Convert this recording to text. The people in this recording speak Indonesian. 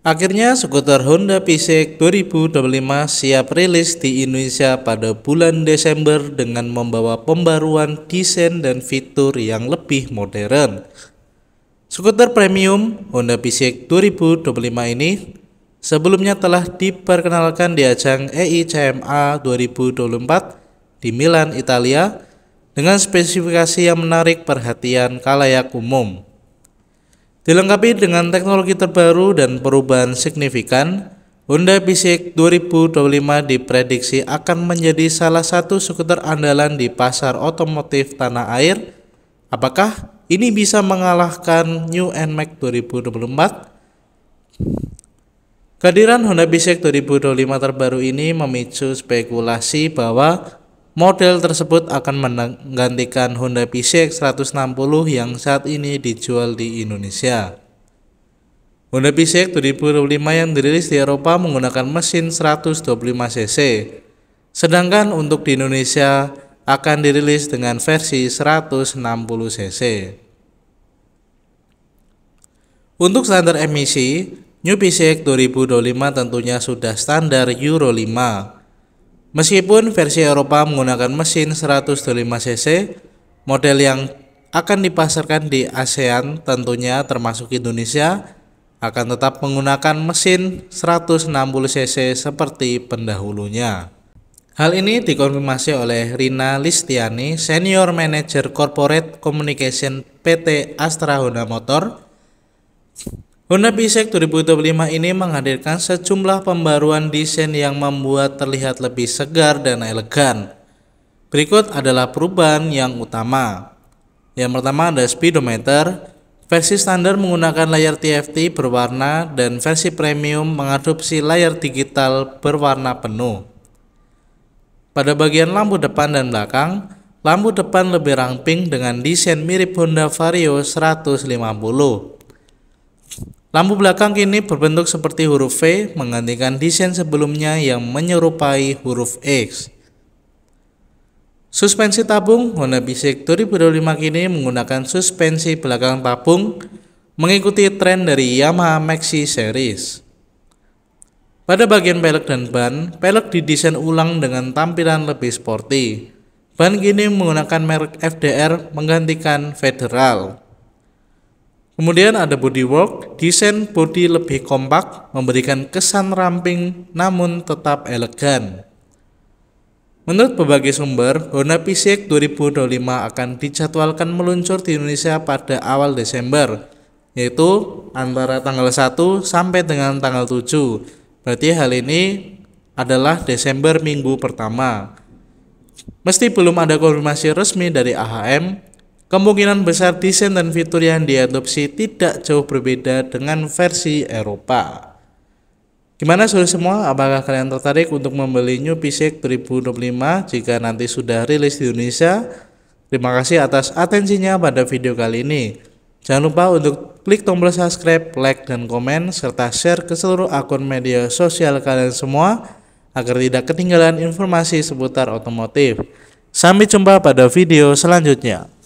Akhirnya skuter Honda Civic 2025 siap rilis di Indonesia pada bulan Desember dengan membawa pembaruan desain dan fitur yang lebih modern. Skuter premium Honda Civic 2025 ini sebelumnya telah diperkenalkan di ajang EICMA 2024 di Milan, Italia dengan spesifikasi yang menarik perhatian kalayak umum. Dilengkapi dengan teknologi terbaru dan perubahan signifikan, Honda Bisic 2025 diprediksi akan menjadi salah satu skuter andalan di pasar otomotif tanah air. Apakah ini bisa mengalahkan New NMAX 2024? Kehadiran Honda Bisic 2025 terbaru ini memicu spekulasi bahwa Model tersebut akan menggantikan Honda PCX 160 yang saat ini dijual di Indonesia. Honda PCX 2025 yang dirilis di Eropa menggunakan mesin 125 cc, sedangkan untuk di Indonesia akan dirilis dengan versi 160 cc. Untuk standar emisi, New PCX 2025 tentunya sudah standar Euro 5 Meskipun versi Eropa menggunakan mesin 105 cc model yang akan dipasarkan di ASEAN tentunya termasuk Indonesia akan tetap menggunakan mesin 160cc seperti pendahulunya. Hal ini dikonfirmasi oleh Rina Listiani, Senior Manager Corporate Communication PT Astra Honda Motor Honda Bisek 2025 ini menghadirkan sejumlah pembaruan desain yang membuat terlihat lebih segar dan elegan. Berikut adalah perubahan yang utama. Yang pertama ada speedometer. Versi standar menggunakan layar TFT berwarna dan versi premium mengadopsi layar digital berwarna penuh. Pada bagian lampu depan dan belakang, lampu depan lebih ramping dengan desain mirip Honda Vario 150. Lampu belakang kini berbentuk seperti huruf V menggantikan desain sebelumnya yang menyerupai huruf X. Suspensi tabung Honda Bisik 2025 kini menggunakan suspensi belakang tabung mengikuti tren dari Yamaha Maxi series. Pada bagian pelek dan ban, pelek didesain ulang dengan tampilan lebih sporty. Ban kini menggunakan merek FDR menggantikan Federal. Kemudian ada bodywork, desain bodi lebih kompak, memberikan kesan ramping namun tetap elegan. Menurut berbagai sumber, Honda PCX 2025 akan dijadwalkan meluncur di Indonesia pada awal Desember, yaitu antara tanggal 1 sampai dengan tanggal 7. Berarti hal ini adalah Desember minggu pertama. Mesti belum ada konfirmasi resmi dari AHM, Kemungkinan besar desain dan fitur yang diadopsi tidak jauh berbeda dengan versi Eropa. Gimana sudah semua? Apakah kalian tertarik untuk membeli New PC 2025 jika nanti sudah rilis di Indonesia? Terima kasih atas atensinya pada video kali ini. Jangan lupa untuk klik tombol subscribe, like, dan komen, serta share ke seluruh akun media sosial kalian semua agar tidak ketinggalan informasi seputar otomotif. Sampai jumpa pada video selanjutnya.